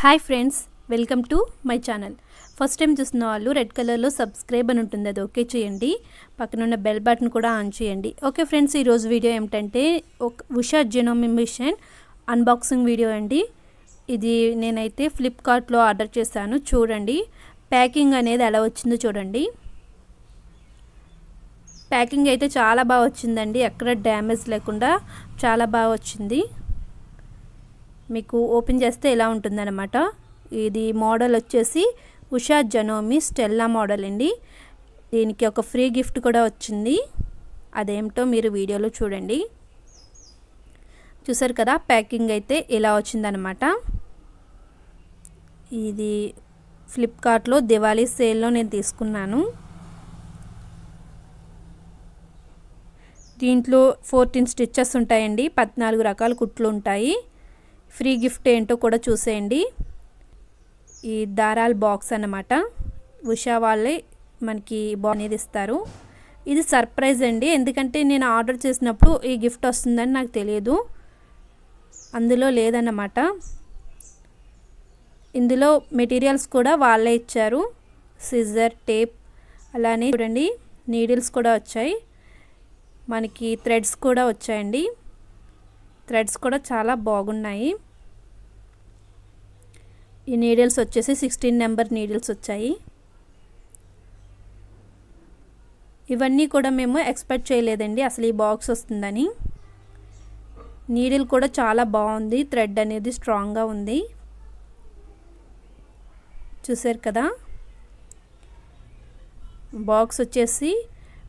hi friends welcome to my channel first time చూస్తున్న వాళ్ళు red కలర్లో సబ్స్క్రైబ్ అని ఉంటుంది అది ఓకే చేయండి పక్కన ఉన్న బెల్ బటన్ కూడా ఆన్ చేయండి ఓకే ఫ్రెండ్స్ ఈరోజు వీడియో ఏమిటంటే ఒక Usha Janome machine unboxing video అండి ఇది నేనైతే ఫ్లిప్కార్ట్లో ఆర్డర్ చేశాను చూడండి ప్యాకింగ్ అనేది ఎలా వచ్చిందో చూడండి ప్యాకింగ్ అయితే చాలా బాగా వచ్చిందండి ఎక్కడ డ్యామేజ్ లేకుండా చాలా బాగా వచ్చింది మీకు ఓపెన్ చేస్తే ఇలా ఉంటుందన్నమాట ఇది మోడల్ వచ్చేసి ఉషా జనోమి స్టెల్లా మోడల్ అండి దీనికి ఒక ఫ్రీ గిఫ్ట్ కూడా వచ్చింది అదేమిటో మీరు వీడియోలో చూడండి చూసారు కదా ప్యాకింగ్ అయితే ఇలా వచ్చిందనమాట ఇది ఫ్లిప్కార్ట్లో దివాళీ సేల్లో నేను తీసుకున్నాను దీంట్లో ఫోర్టీన్ స్టిచ్చెస్ ఉంటాయండి పద్నాలుగు రకాల కుట్లు ఉంటాయి ఫ్రీ గిఫ్ట్ ఏంటో కూడా చూసేయండి ఈ దారాల బాక్స్ అనమాట ఉషా వాళ్ళే మనకి అనేది ఇస్తారు ఇది సర్ప్రైజ్ అండి ఎందుకంటే నేను ఆర్డర్ చేసినప్పుడు ఈ గిఫ్ట్ వస్తుందని నాకు తెలియదు అందులో లేదన్నమాట ఇందులో మెటీరియల్స్ కూడా వాళ్ళే ఇచ్చారు సిజర్ టేప్ అలానే చూడండి నీడిల్స్ కూడా వచ్చాయి మనకి థ్రెడ్స్ కూడా వచ్చాయండి థ్రెడ్స్ కూడా చాలా బాగున్నాయి ఈ నీడిల్స్ వచ్చేసి సిక్స్టీన్ నెంబర్ నీడిల్స్ వచ్చాయి ఇవన్నీ కూడా మేము ఎక్స్పెక్ట్ చేయలేదండి అసలు ఈ బాక్స్ వస్తుందని నీడిల్ కూడా చాలా బాగుంది థ్రెడ్ అనేది స్ట్రాంగ్గా ఉంది చూసారు కదా బాక్స్ వచ్చేసి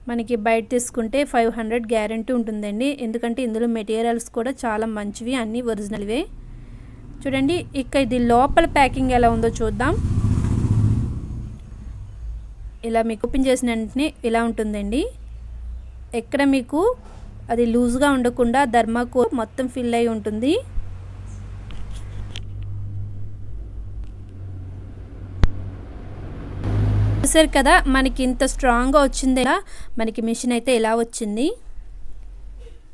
మనకి బయట తీసుకుంటే ఫైవ్ హండ్రెడ్ గ్యారంటీ ఉంటుందండి ఎందుకంటే ఇందులో మెటీరియల్స్ కూడా చాలా మంచివి అన్నీ ఒరిజినల్వే చూడండి ఇక ఇది లోపల ప్యాకింగ్ ఎలా ఉందో చూద్దాం ఇలా మీకు ఓపెన్ చేసిన వెంటనే ఇలా ఉంటుందండి ఎక్కడ మీకు అది లూజ్గా ఉండకుండా ధర్మాకోల్ మొత్తం ఫిల్ అయి ఉంటుంది చూసారు కదా మనకి ఇంత స్ట్రాంగ్గా వచ్చింది మనకి మిషన్ అయితే ఎలా వచ్చింది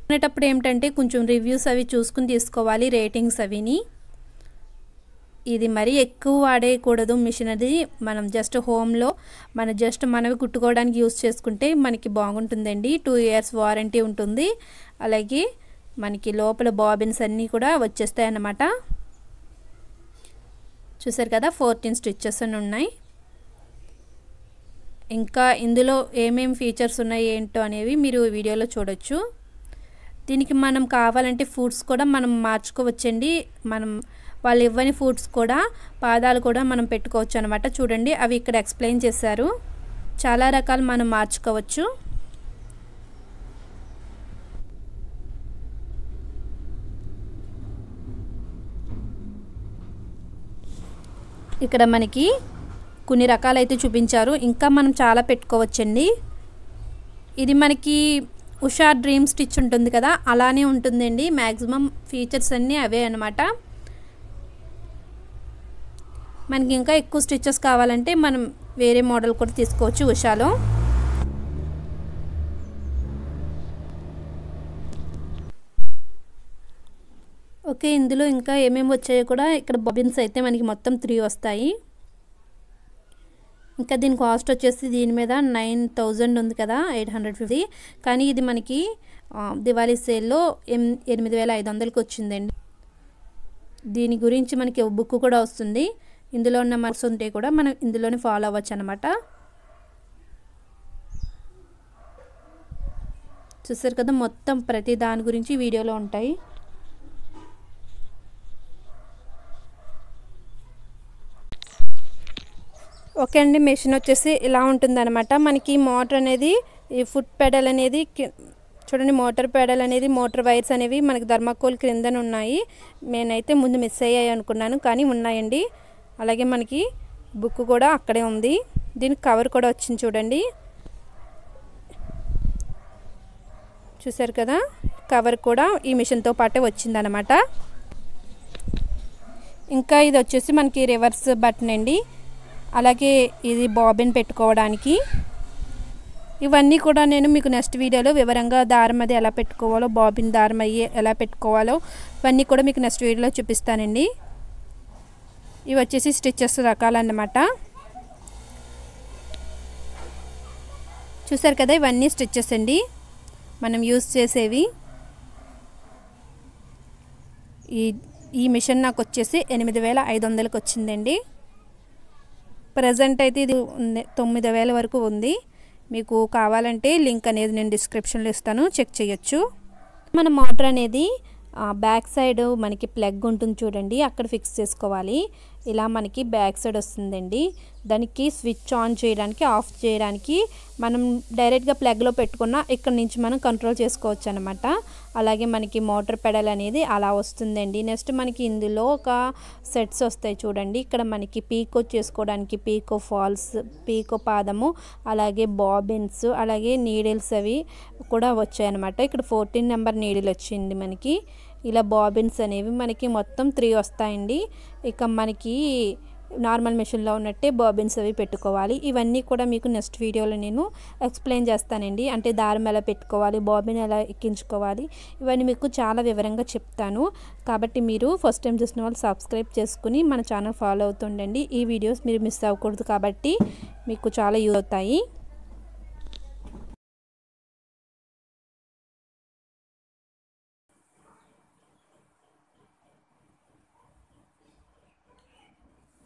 అనేటప్పుడు ఏమిటంటే కొంచెం రివ్యూస్ అవి చూసుకుని తీసుకోవాలి రేటింగ్స్ అవిని ఇది మరీ ఎక్కువ వాడేయకూడదు మిషన్ అది మనం జస్ట్ హోమ్లో మన జస్ట్ మనవి కుట్టుకోవడానికి యూస్ చేసుకుంటే మనకి బాగుంటుందండి టూ ఇయర్స్ వారంటీ ఉంటుంది అలాగే మనకి లోపల బాబిన్స్ అన్నీ కూడా వచ్చేస్తాయి అన్నమాట చూసారు కదా ఫోర్టీన్ స్టిచ్చెస్ అని ఉన్నాయి ఇంకా ఇందులో ఏమేం ఫీచర్స్ ఉన్నాయి ఏంటో అనేవి మీరు వీడియోలో చూడొచ్చు దీనికి మనం కావాలంటే ఫుడ్స్ కూడా మనం మార్చుకోవచ్చండి మనం వాళ్ళు ఇవ్వని ఫుడ్స్ కూడా పాదాలు కూడా మనం పెట్టుకోవచ్చు అనమాట చూడండి అవి ఇక్కడ ఎక్స్ప్లెయిన్ చేశారు చాలా రకాలు మనం మార్చుకోవచ్చు ఇక్కడ మనకి కొన్ని రకాలైతే చూపించారు ఇంకా మనం చాలా పెట్టుకోవచ్చండి ఇది మనకి ఉషా డ్రీమ్ స్టిచ్ ఉంటుంది కదా అలానే ఉంటుందండి మ్యాక్సిమం ఫీచర్స్ అన్నీ అవే అనమాట మనకి ఇంకా ఎక్కువ స్టిచ్చెస్ కావాలంటే మనం వేరే మోడల్ కూడా తీసుకోవచ్చు ఉషాలో ఓకే ఇందులో ఇంకా ఏమేమి వచ్చాయో కూడా ఇక్కడ బబిన్స్ అయితే మనకి మొత్తం త్రీ వస్తాయి ఇంకా దీని కాస్ట్ వచ్చేసి దీని మీద నైన్ థౌజండ్ ఉంది కదా ఎయిట్ హండ్రెడ్ ఫిఫ్టీ కానీ ఇది మనకి దివాళీ సేల్లో ఎనిమిది వేల ఐదు వందలకి వచ్చిందండి దీని గురించి మనకి బుక్ కూడా వస్తుంది ఇందులో ఉన్న మార్క్స్ ఉంటే కూడా మనం ఇందులోనే ఫాలో అవ్వచ్చు అనమాట చూసారు కదా మొత్తం ప్రతి దాని గురించి వీడియోలో ఉంటాయి ఓకే అండి మెషిన్ వచ్చేసి ఇలా ఉంటుందన్నమాట మనకి మోటార్ అనేది ఈ ఫుట్ పెడల్ అనేది చూడండి మోటార్ పెడల్ అనేది మోటార్ వైర్స్ అనేవి మనకి ధర్మాకోల్ క్రిందనే ఉన్నాయి నేనైతే ముందు మిస్ అయ్యాయి అనుకున్నాను కానీ ఉన్నాయండి అలాగే మనకి బుక్ కూడా అక్కడే ఉంది దీనికి కవర్ కూడా వచ్చింది చూడండి చూసారు కదా కవర్ కూడా ఈ మిషన్తో పాటే వచ్చిందనమాట ఇంకా ఇది వచ్చేసి మనకి రివర్స్ బటన్ అండి అలాగే ఇది బాబిన్ పెట్టుకోవడానికి ఇవన్నీ కూడా నేను మీకు నెక్స్ట్ వీడియోలో వివరంగా దారం అది ఎలా పెట్టుకోవాలో బాబిన్ దారం అయ్యే ఎలా పెట్టుకోవాలో ఇవన్నీ కూడా మీకు నెక్స్ట్ వీడియోలో చూపిస్తానండి ఇవి వచ్చేసి స్టిచ్చెస్ రకాలన్నమాట చూసారు కదా ఇవన్నీ స్టిచ్చెస్ అండి మనం యూస్ చేసేవి ఈ ఈ మిషన్ నాకు వచ్చేసి ఎనిమిది వేల ఐదు వందలకు వచ్చిందండి ప్రజెంట్ అయితే ఇది తొమ్మిది వేల వరకు ఉంది మీకు కావాలంటే లింక్ అనేది నేను డిస్క్రిప్షన్లో ఇస్తాను చెక్ చేయొచ్చు మన మోటార్ అనేది బ్యాక్ సైడ్ మనకి ప్లగ్ ఉంటుంది చూడండి అక్కడ ఫిక్స్ చేసుకోవాలి ఇలా మనకి బ్యాక్ సైడ్ వస్తుందండి దానికి స్విచ్ ఆన్ చేయడానికి ఆఫ్ చేయడానికి మనం డైరెక్ట్గా ప్లగ్లో పెట్టుకున్న ఇక్కడ నుంచి మనం కంట్రోల్ చేసుకోవచ్చు అనమాట అలాగే మనకి మోటార్ పెడల్ అనేది అలా వస్తుందండి నెక్స్ట్ మనకి ఇందులో ఒక సెట్స్ వస్తాయి చూడండి ఇక్కడ మనకి పీకో చేసుకోవడానికి పీకో ఫాల్స్ పీకో పాదము అలాగే బాబిన్స్ అలాగే నీడిల్స్ అవి కూడా వచ్చాయన్నమాట ఇక్కడ ఫోర్టీన్ నెంబర్ నీడిల్ వచ్చింది మనకి ఇలా బాబిన్స్ అనేవి మనకి మొత్తం త్రీ వస్తాయండి ఇక మనకి నార్మల్ మెషిన్లో ఉన్నట్టే బాబిన్స్ అవి పెట్టుకోవాలి ఇవన్నీ కూడా మీకు నెక్స్ట్ వీడియోలో నేను ఎక్స్ప్లెయిన్ చేస్తానండి అంటే దారం ఎలా పెట్టుకోవాలి బాబిన్ ఎలా ఎక్కించుకోవాలి ఇవన్నీ మీకు చాలా వివరంగా చెప్తాను కాబట్టి మీరు ఫస్ట్ టైం చూసిన వాళ్ళు సబ్స్క్రైబ్ చేసుకుని మన ఛానల్ ఫాలో అవుతుండండి ఈ వీడియోస్ మీరు మిస్ అవ్వకూడదు కాబట్టి మీకు చాలా యూజ్ అవుతాయి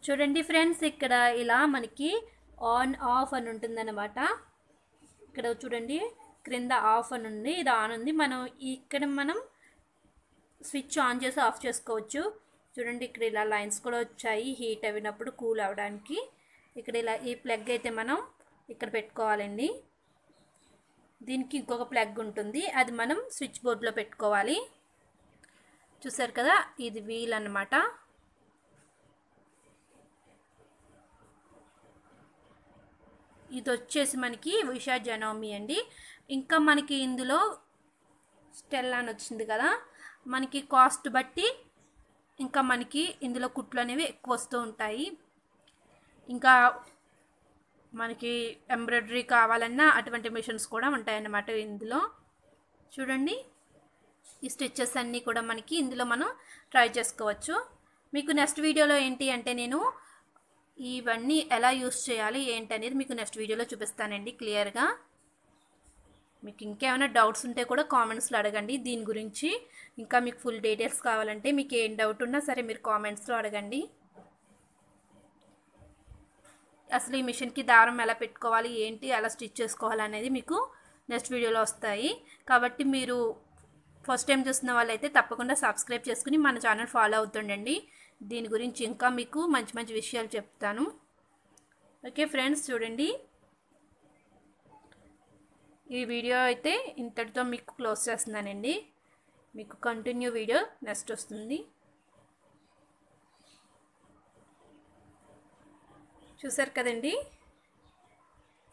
చూడండి ఫ్రెండ్స్ ఇక్కడ ఇలా మనకి ఆన్ ఆఫ్ అని ఉంటుందన్నమాట ఇక్కడ చూడండి క్రింద ఆఫ్ అని ఉంది ఇది ఆన్ ఉంది మనం ఇక్కడ మనం స్విచ్ ఆన్ చేసి ఆఫ్ చేసుకోవచ్చు చూడండి ఇక్కడ ఇలా లైన్స్ కూడా వచ్చాయి హీట్ అయినప్పుడు కూల్ అవ్వడానికి ఇక్కడ ఇలా ఈ ప్లగ్ అయితే మనం ఇక్కడ పెట్టుకోవాలండి దీనికి ఇంకొక ప్లగ్ ఉంటుంది అది మనం స్విచ్ బోర్డులో పెట్టుకోవాలి చూసారు కదా ఇది వీల్ అనమాట ఇది వచ్చేసి మనకి విశాఖ జనవమి అండి ఇంకా మనకి ఇందులో స్టెల్ అని వచ్చింది కదా మనకి కాస్ట్ బట్టి ఇంకా మనకి ఇందులో కుట్లు అనేవి ఎక్కువ వస్తూ ఉంటాయి ఇంకా మనకి ఎంబ్రాయిడరీ కావాలన్నా అటువంటి మిషన్స్ కూడా ఉంటాయన్నమాట ఇందులో చూడండి ఈ స్టిచ్చెస్ అన్నీ కూడా మనకి ఇందులో మనం ట్రై చేసుకోవచ్చు మీకు నెక్స్ట్ వీడియోలో ఏంటి అంటే నేను ఇవన్నీ ఎలా యూస్ చేయాలి ఏంటనేది మీకు నెక్స్ట్ వీడియోలో చూపిస్తానండి క్లియర్గా మీకు ఇంకేమైనా డౌట్స్ ఉంటే కూడా కామెంట్స్లో అడగండి దీని గురించి ఇంకా మీకు ఫుల్ డీటెయిల్స్ కావాలంటే మీకు ఏం డౌట్ ఉన్నా సరే మీరు కామెంట్స్లో అడగండి అసలు ఈ మిషన్కి దారం ఎలా పెట్టుకోవాలి ఏంటి ఎలా స్టిచ్ చేసుకోవాలి అనేది మీకు నెక్స్ట్ వీడియోలో వస్తాయి కాబట్టి మీరు ఫస్ట్ టైం చూస్తున్న వాళ్ళైతే తప్పకుండా సబ్స్క్రైబ్ చేసుకుని మన ఛానల్ ఫాలో అవుతుండండి దీని గురించి ఇంకా మీకు మంచి మంచి విషయాలు చెప్తాను ఓకే ఫ్రెండ్స్ చూడండి ఈ వీడియో అయితే ఇంతటితో మీకు క్లోజ్ చేస్తున్నానండి మీకు కంటిన్యూ వీడియో నెక్స్ట్ వస్తుంది చూసారు కదండి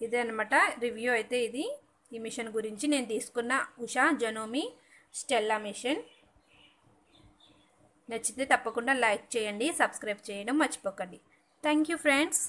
ఇదే అనమాట రివ్యూ అయితే ఇది ఈ మిషన్ గురించి నేను తీసుకున్న ఉషా జనోమి స్టెల్లా మిషన్ నచ్చితే తప్పకుండా లైక్ చేయండి సబ్స్క్రైబ్ చేయడం మర్చిపోకండి థ్యాంక్ యూ ఫ్రెండ్స్